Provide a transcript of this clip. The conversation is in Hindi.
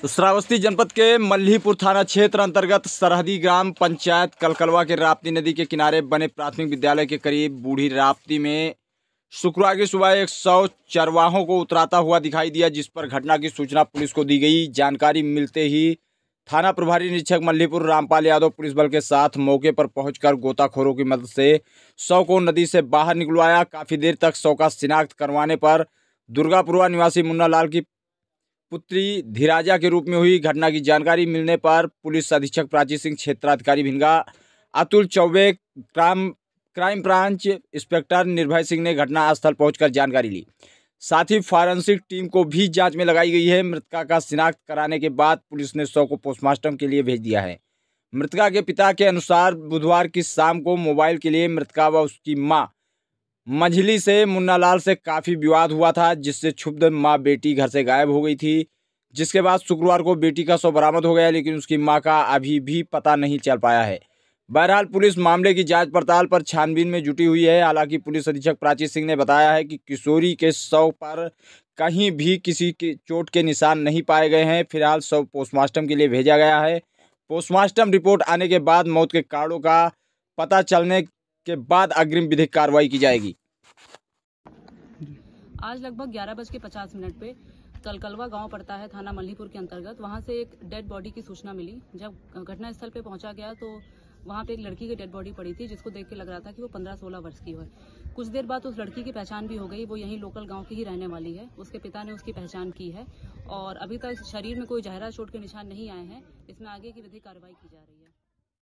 तो श्रावस्ती जनपद के मल्हीपुर थाना क्षेत्र अंतर्गत सरहदी ग्राम पंचायत कलकलवा के राप्ती नदी के किनारे बने प्राथमिक विद्यालय के करीब बूढ़ी राप्ती में शुक्रवार की सुबह एक सौ चरवाहों को उतराता हुआ दिखाई दिया जिस पर घटना की सूचना पुलिस को दी गई जानकारी मिलते ही थाना प्रभारी निरीक्षक मल्लीपुर रामपाल यादव पुलिस बल के साथ मौके पर पहुंचकर गोताखोरों की मदद से शव को नदी से बाहर निकलवाया काफ़ी देर तक शव का शिनाख्त करवाने पर दुर्गापुरवा निवासी मुन्ना लाल की पुत्री धीराजा के रूप में हुई घटना की जानकारी मिलने पर पुलिस अधीक्षक प्राची सिंह क्षेत्राधिकारी भिंगा अतुल चौबे क्राम crime branch inspector Nirbhay Singh ने घटना स्थल पहुंचकर जानकारी ली साथ ही फॉरेंसिक टीम को भी जांच में लगाई गई है मृतका का शिनाख्त कराने के बाद पुलिस ने शव को पोस्टमार्टम के लिए भेज दिया है मृतका के पिता के अनुसार बुधवार की शाम को मोबाइल के लिए मृतका व उसकी माँ मझली से मुन्नालाल से काफ़ी विवाद हुआ था जिससे क्षुब्ध माँ बेटी घर से गायब हो गई थी जिसके बाद शुक्रवार को बेटी का शव बरामद हो गया लेकिन उसकी माँ का अभी भी पता नहीं चल पाया है बहरहाल पुलिस मामले की जांच पड़ताल पर छानबीन में जुटी हुई है हालांकि पुलिस अधीक्षक प्राची सिंह ने बताया है कि किशोरी के शव पर कहीं भी किसी के चोट के निशान नहीं पाए गए हैं फिलहाल शव पोस्टमार्टम के लिए भेजा गया है पोस्टमार्टम रिपोर्ट आने के बाद मौत के कारणों का पता चलने के बाद अग्रिम विधिक कार्रवाई की जाएगी आज लगभग ग्यारह बज के पचास मिनट पे कलकलवा गांव पड़ता है थाना मल्हीपुर के अंतर्गत वहां से एक डेड बॉडी की सूचना मिली जब घटनास्थल पे पहुंचा गया तो वहाँ पे एक लड़की की डेड बॉडी पड़ी थी जिसको देख के लग रहा था कि वो पंद्रह सोलह वर्ष की है कुछ देर बाद उस लड़की की पहचान भी हो गई वो यहीं लोकल गांव की ही रहने वाली है उसके पिता ने उसकी पहचान की है और अभी तक शरीर में कोई जहरा चोट के निशान नहीं आए हैं इसमें आगे की विधिक कार्रवाई की जा रही है